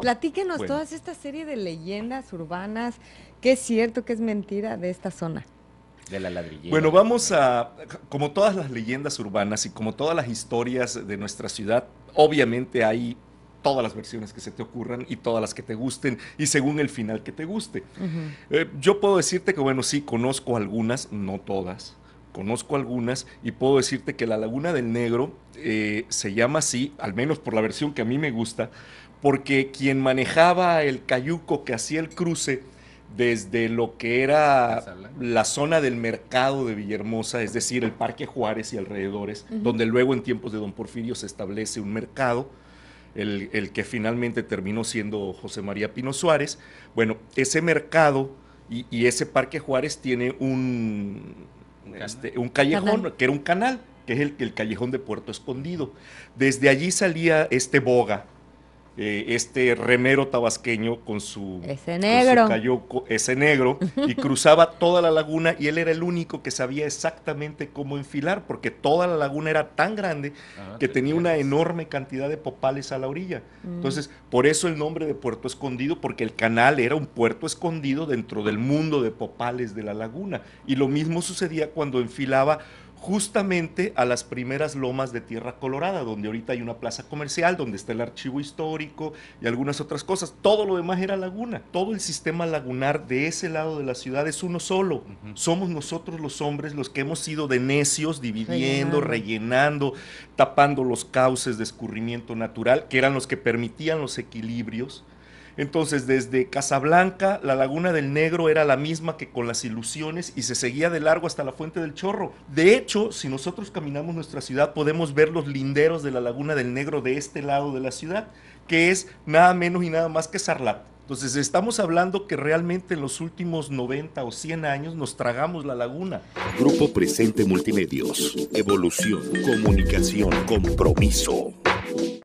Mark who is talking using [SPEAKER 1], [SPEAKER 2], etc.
[SPEAKER 1] Platíquenos todas esta serie de leyendas urbanas, qué es cierto, qué es mentira de esta zona. De la ladrillera. Bueno, vamos a, como todas las leyendas urbanas y como todas las historias de nuestra ciudad, obviamente hay todas las versiones que se te ocurran y todas las que te gusten y según el final que te guste. Eh, yo puedo decirte que, bueno, sí, conozco algunas, no todas, conozco algunas y puedo decirte que la Laguna del Negro eh, se llama así, al menos por la versión que a mí me gusta, porque quien manejaba el cayuco que hacía el cruce desde lo que era la zona del mercado de Villahermosa, es decir, el Parque Juárez y alrededores, donde luego en tiempos de Don Porfirio se establece un mercado, el, que finalmente terminó siendo José María Pino Suárez. Bueno, ese mercado y ese Parque Juárez tiene un, un callejón, que era un canal, que es el, el callejón de Puerto Escondido. Desde allí salía este boga, eh, este remero tabasqueño con su, ese negro. Con ese negro, y cruzaba toda la laguna y él era el único que sabía exactamente cómo enfilar, porque toda la laguna era tan grande ah, que tenía una enorme cantidad de popales a la orilla. Mm. Entonces, por eso el nombre de Puerto Escondido, porque el canal era un puerto escondido dentro del mundo de popales de la laguna. Y lo mismo sucedía cuando enfilaba justamente a las primeras lomas de Tierra Colorada, donde ahorita hay una plaza comercial, donde está el archivo histórico y algunas otras cosas. Todo lo demás era laguna. Todo el sistema lagunar de ese lado de la ciudad es uno solo. Somos nosotros los hombres los que hemos sido de necios, dividiendo, rellenando, tapando los cauces de escurrimiento natural, que eran los que permitían los equilibrios entonces, desde Casablanca, la Laguna del Negro era la misma que con las ilusiones y se seguía de largo hasta la Fuente del Chorro. De hecho, si nosotros caminamos nuestra ciudad, podemos ver los linderos de la Laguna del Negro de este lado de la ciudad, que es nada menos y nada más que Sarlat. Entonces, estamos hablando que realmente en los últimos 90 o 100 años nos tragamos la laguna. Grupo Presente Multimedios. Evolución, comunicación, compromiso.